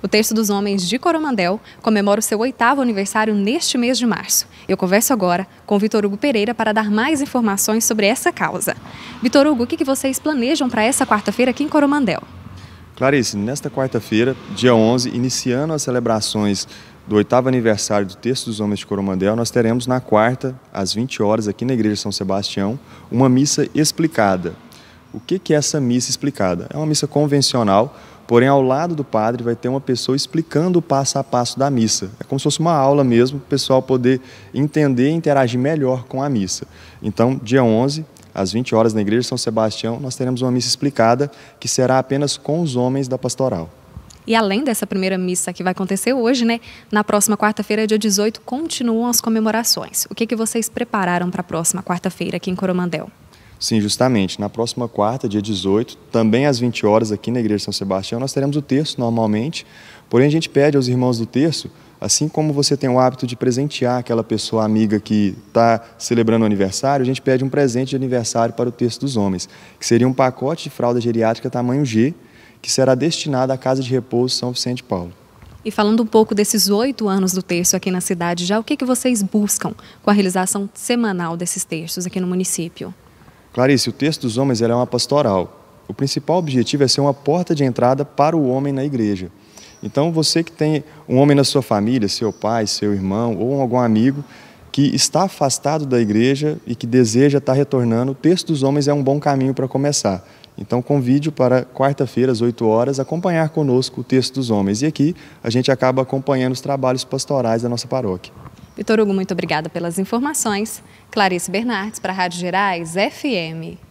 O texto dos Homens de Coromandel comemora o seu oitavo aniversário neste mês de março. Eu converso agora com Vitor Hugo Pereira para dar mais informações sobre essa causa. Vitor Hugo, o que vocês planejam para essa quarta-feira aqui em Coromandel? Clarice, nesta quarta-feira, dia 11, iniciando as celebrações do oitavo aniversário do Texto dos Homens de Coromandel, nós teremos na quarta, às 20 horas, aqui na Igreja São Sebastião, uma missa explicada. O que é essa missa explicada? É uma missa convencional Porém, ao lado do padre vai ter uma pessoa explicando o passo a passo da missa. É como se fosse uma aula mesmo, para o pessoal poder entender e interagir melhor com a missa. Então, dia 11, às 20 horas, na Igreja de São Sebastião, nós teremos uma missa explicada, que será apenas com os homens da pastoral. E além dessa primeira missa que vai acontecer hoje, né? Na próxima quarta-feira, dia 18, continuam as comemorações. O que, que vocês prepararam para a próxima quarta-feira aqui em Coromandel? Sim, justamente. Na próxima quarta, dia 18, também às 20 horas, aqui na Igreja de São Sebastião, nós teremos o terço normalmente. Porém, a gente pede aos irmãos do terço, assim como você tem o hábito de presentear aquela pessoa amiga que está celebrando o aniversário, a gente pede um presente de aniversário para o terço dos homens, que seria um pacote de fralda geriátrica tamanho G, que será destinado à Casa de Repouso São Vicente Paulo. E falando um pouco desses oito anos do terço aqui na cidade, já o que, que vocês buscam com a realização semanal desses terços aqui no município? Clarice, o texto dos homens é uma pastoral. O principal objetivo é ser uma porta de entrada para o homem na igreja. Então, você que tem um homem na sua família, seu pai, seu irmão ou algum amigo que está afastado da igreja e que deseja estar retornando, o texto dos homens é um bom caminho para começar. Então, convide para quarta-feira, às 8 horas, acompanhar conosco o texto dos homens. E aqui a gente acaba acompanhando os trabalhos pastorais da nossa paróquia. Vitor Hugo, muito obrigada pelas informações. Clarice Bernardes, para a Rádio Gerais FM.